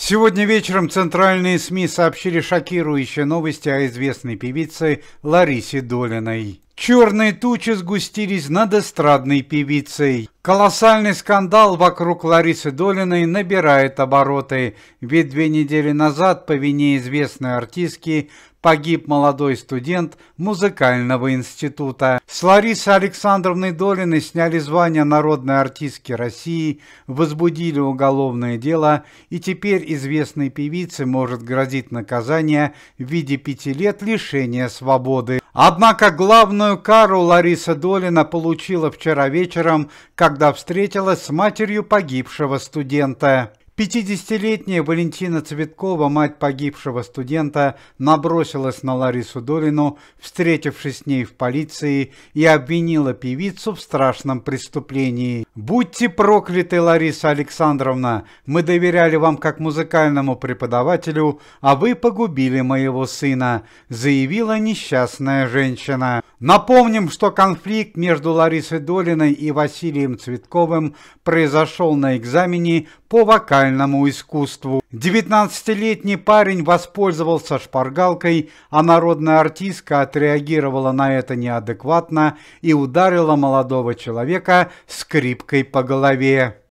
Сегодня вечером центральные СМИ сообщили шокирующие новости о известной певице Ларисе Долиной. Черные тучи сгустились над эстрадной певицей. Колоссальный скандал вокруг Ларисы Долиной набирает обороты, ведь две недели назад по вине известной артистки погиб молодой студент музыкального института. С Ларисы Александровной Долиной сняли звание народной артистки России, возбудили уголовное дело, и теперь известной певице может грозить наказание в виде пяти лет лишения свободы. Однако главную кару Лариса Долина получила вчера вечером, когда встретилась с матерью погибшего студента. 50-летняя Валентина Цветкова, мать погибшего студента, набросилась на Ларису Долину, встретившись с ней в полиции, и обвинила певицу в страшном преступлении. «Будьте прокляты, Лариса Александровна! Мы доверяли вам как музыкальному преподавателю, а вы погубили моего сына», заявила несчастная женщина. Напомним, что конфликт между Ларисой Долиной и Василием Цветковым произошел на экзамене по вокальному искусству. 19-летний парень воспользовался шпаргалкой, а народная артистка отреагировала на это неадекватно и ударила молодого человека скрипкой по голове.